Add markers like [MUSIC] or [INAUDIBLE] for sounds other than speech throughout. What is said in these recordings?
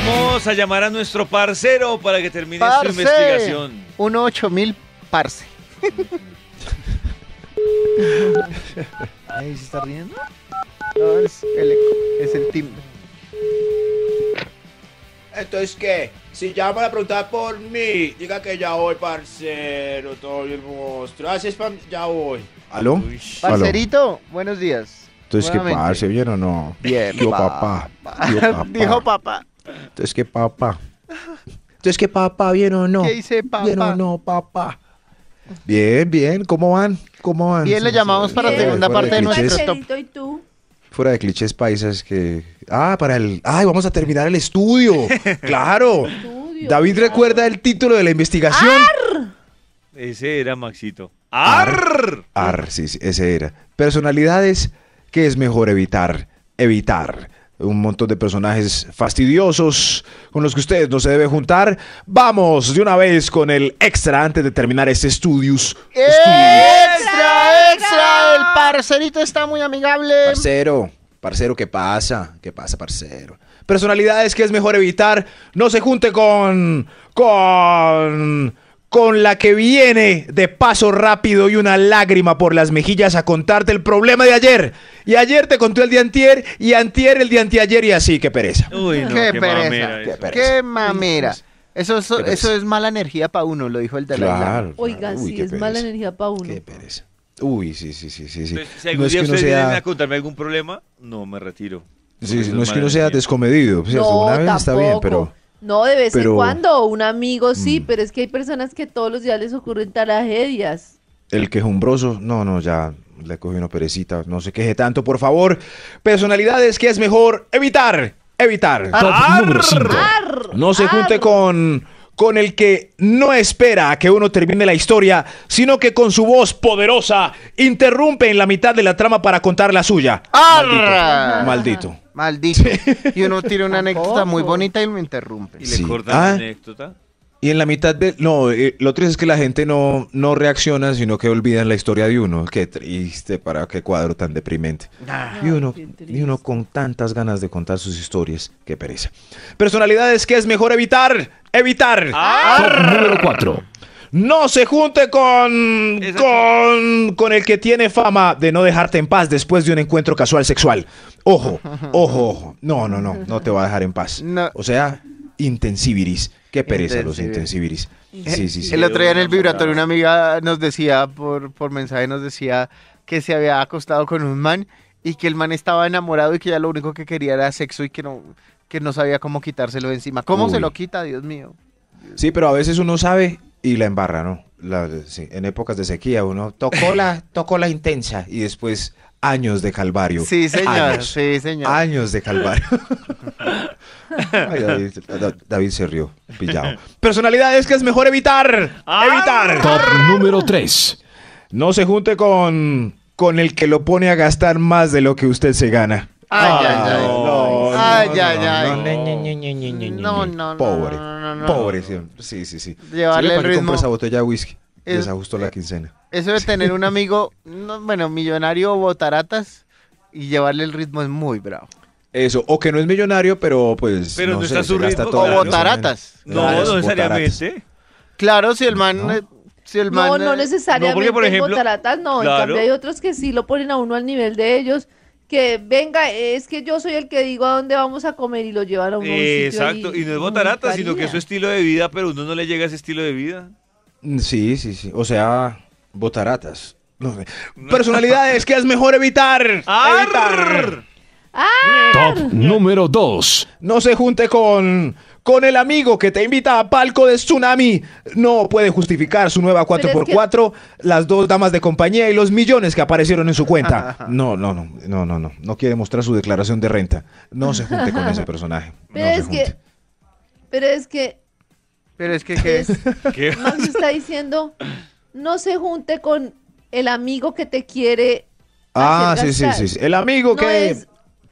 Vamos a llamar a nuestro parcero para que termine su investigación. 18000 parce. Ahí se está riendo. No, es el, es el timbre. Entonces, ¿qué? Si llama a preguntar por mí, diga que ya voy, parcero, todo bien monstruo. Así ah, es, ya voy. ¿Aló? Parcerito, buenos días. Entonces, ¿qué parce, ¿Bien o no? Bien, papá. [LAUGHS] Dijo papá. Entonces, ¿qué papá? Entonces, ¿qué papá? ¿Bien o no? ¿Qué dice papá? ¿Bien o no, papá? Bien, bien. ¿Cómo van? ¿Cómo van? Bien, le llamamos para la segunda parte de, nuestro top. Fuera de clichés paisas que... Ah, para el... ¡Ay, vamos a terminar el estudio! [LAUGHS] ¡Claro! David recuerda el título de la investigación. Ese era Maxito. ¡Ar! Ar, sí, sí, ese era. Personalidades que es mejor evitar. Evitar un montón de personajes fastidiosos con los que ustedes no se debe juntar. Vamos de una vez con el extra antes de terminar este estudios. extra, extra! El parcerito está muy amigable. Parcero, parcero, ¿qué pasa? ¿Qué pasa, parcero? Personalidades que es mejor evitar. No se junte con... con con la que viene de paso rápido y una lágrima por las mejillas a contarte el problema de ayer. Y ayer te contó el día antier, y antier el día anteayer, y así, qué pereza. Uy, no, qué, qué, pereza, qué, pereza, qué mamera. Eso, eso, es mala energía para uno, lo dijo el de la claro, Oigan, sí, es mala energía para uno. Qué pereza. Uy, sí, sí, sí, sí. sí. Pues, si algún no día sea... a contarme algún problema, no me retiro. Sí, no es que no sea descomedido, una vez está bien, pero... No, de vez en cuando, un amigo sí, mm. pero es que hay personas que todos los días les ocurren tragedias. El quejumbroso, no, no, ya le cogí una perecita, no se queje tanto, por favor. Personalidades que es mejor evitar, evitar. no se junte con con el que no espera a que uno termine la historia, sino que con su voz poderosa interrumpe en la mitad de la trama para contar la suya. Maldito. Maldito. Maldito. Y uno tiene una anécdota muy bonita y me interrumpe. ¿Y le corta la ah. anécdota? Y en la mitad de... No, eh, lo triste es que la gente no, no reacciona, sino que olvidan la historia de uno. Qué triste, para qué cuadro tan deprimente. Y uno, y uno con tantas ganas de contar sus historias, qué pereza. Personalidades que es mejor evitar, evitar. número 4. No se junte con, con, el que tiene fama de no dejarte en paz después de un encuentro casual sexual. Ojo, [LAUGHS] ojo, ojo. No, no, no, no te va a dejar en paz. O sea, intensiviris. Qué pereza los intensiviris. Eh, sí, sí, sí. El otro día en el vibratorio una amiga nos decía, por, mensaje nos decía que se había acostado con un man y que el man estaba enamorado y que ya lo único que quería era sexo y que no, que no sabía cómo quitárselo de encima. ¿Cómo se lo quita, Dios mío? Sí, pero a veces uno sabe y la embarra, ¿no? en épocas de sequía uno tocó la, tocó la intensa y después años de calvario. Sí, señor, años, sí, señor. Años de calvario. David, se rió, pillado. Personalidades que es mejor evitar. Evitar. Top número 3. No se junte con, con el que lo pone a gastar más de lo que usted se gana. Ay, ay, ay. ay, ay, ay. No, no, no. Pobre no, Pobre, sí, sí, sí. Llevarle el ritmo. esa botella de whisky. Es, desajustó la eh, quincena. Eso de tener un [LAUGHS] amigo, bueno, millonario o botaratas y llevarle el ritmo es muy bravo. Eso, o que no es millonario, pero pues. Pero no, está su ritmo. O botaratas. No, no necesariamente. Claro, si el man. No. Si el man, no, no necesariamente. porque, por ejemplo, botaratas no. Claro. En cambio, hay otros que sí lo ponen a uno al nivel de ellos que venga, es que yo soy el que digo a dónde vamos a comer y lo llevaron a un eh, Exacto, y, no es botaratas, sino que es su estilo de vida, pero uno no le llega ese estilo de vida. Mm, sí, sí, sí. O sea, botaratas. Personalidades que es mejor evitar. ¡Arr! Top número dos. No se junte con con el amigo que te invita a palco de tsunami, no puede justificar su nueva 4x4, las dos damas de compañía y los millones que aparecieron en su cuenta. [LAUGHS] No, no, no, no, no, no, no quiere mostrar su declaración de renta. No se junte con ese [LAUGHS] personaje. Pero es que, pero es que, pero es que, ¿qué? Es, ¿Qué? Max [LAUGHS] está diciendo, no se junte con el amigo que te quiere. Ah, sí, sí, sí, El amigo que.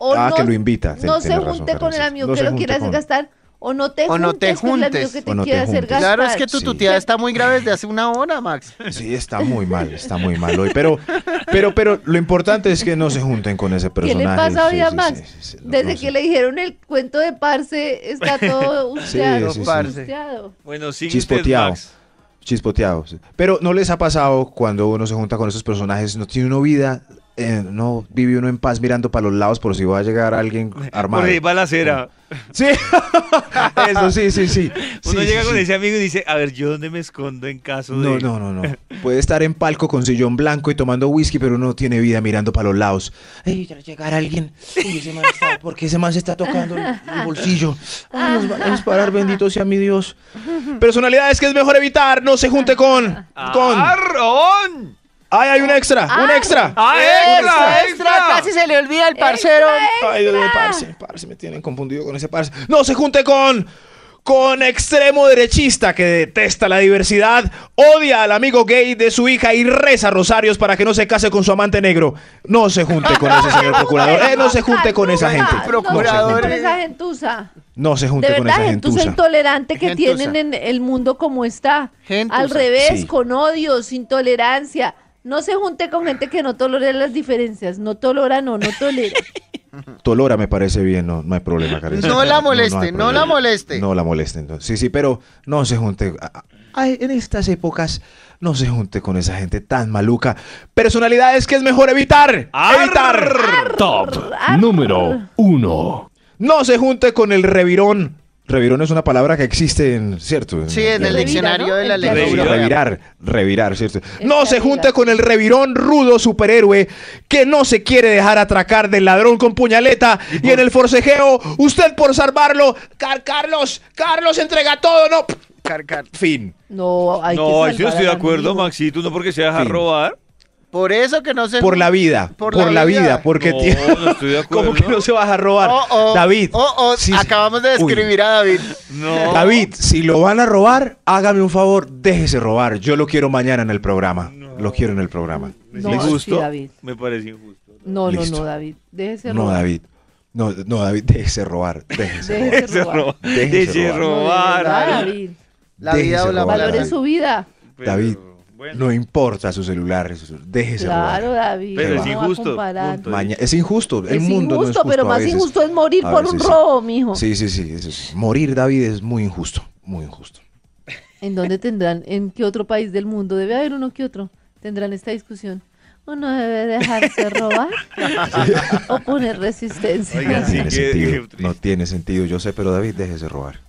ah, que lo invita. No se junte con el amigo que lo quiere hacer gastar o no te o juntes, no te juntes. que o no te hacer Claro, es que tu tuteada está muy grave desde hace una hora, Max. Sí, está muy mal, está muy mal hoy. Pero, pero, pero lo importante es que no se junten con ese personaje. ¿Qué le pasa hoy a Max? desde que le dijeron el cuento de Parse, está todo [LAUGHS] usteado. Bueno, sí, Chispoteado. Pues, Max Pero no les ha pasado cuando uno se junta con esos personajes, no tiene una vida eh, no vive uno en paz mirando para los lados por si va a llegar alguien armado. Por ahí va la acera. Sí, [LAUGHS] eso sí, sí, sí. Uno llega con ese amigo y dice, a ver, ¿yo dónde me escondo en caso no, de...? No, no, no, [LAUGHS] Puede estar en palco con sillón blanco y tomando whisky, pero uno tiene vida mirando para los lados. Ay, ya llegar alguien. Uy, ese man está, ¿Por qué ese man se está tocando el bolsillo? Vamos, a parar, bendito sea mi Dios. Personalidades que es mejor evitar, no se junte con... con... ¡Ay, hay un extra! ¡Un extra! extra, extra! Casi se le olvida el parcero. Ay, Dios parce, parce, me tienen confundido con ese parce. ¡No se junte con! Con extremo derechista que detesta la diversidad, odia al amigo gay de su hija y reza rosarios para que no se case con su amante negro. No se junte con ese señor procurador. no se junte con esa gente. No se junte con esa gentuza. No se junte con esa gentuza gentuza. intolerante que tienen en el mundo como está. Al revés, con con sin intolerancia. No se junte con gente que no tolere las diferencias. No tolera, no, no tolera. [LAUGHS] Tolora me parece bien, no, hay problema, Karen. No la moleste, no, la moleste. No la moleste, Sí, sí, pero no se junte. en estas épocas no se junte con esa gente tan maluca. Personalidades que es mejor evitar. evitar. Top número uno. No se junte con el revirón Revirón es una palabra que existe en, ¿cierto? Sí, en el diccionario de la ley. Revirar, revirar, ¿cierto? no se junta con el revirón rudo superhéroe que no se quiere dejar atracar del ladrón con puñaleta y, en el forcejeo, usted por salvarlo, Carlos, Carlos entrega todo, no. fin. No, hay no, yo estoy de acuerdo, Maxito, no porque se deja robar. Por eso que no se... Por la vida. Por, la, vida. porque no, no estoy de acuerdo. [LAUGHS] ¿Cómo que no se vas a robar? Oh, oh, David. Oh, oh Acabamos de describir a David. No. David, si lo van a robar, hágame un favor, déjese robar. Yo lo quiero mañana en el programa. Lo quiero en el programa. injusto. Me parece injusto. No, no, no, David. Déjese robar. No, David. No, no, David, déjese robar. Déjese, robar. Déjese, robar. David. La vida o la Valore su vida. David, no importa su celular, déjese Claro, David. Pero es injusto. es injusto. El mundo es pero más injusto es morir por un robo, mijo. Sí, sí, sí. Morir, David, es muy injusto. Muy injusto. ¿En dónde tendrán? ¿En qué otro país del mundo? Debe haber uno que otro. Tendrán esta discusión. Uno debe dejarse [LAUGHS] robar o poner resistencia. no, tiene sentido. no tiene sentido, yo sé, pero David, déjese robar.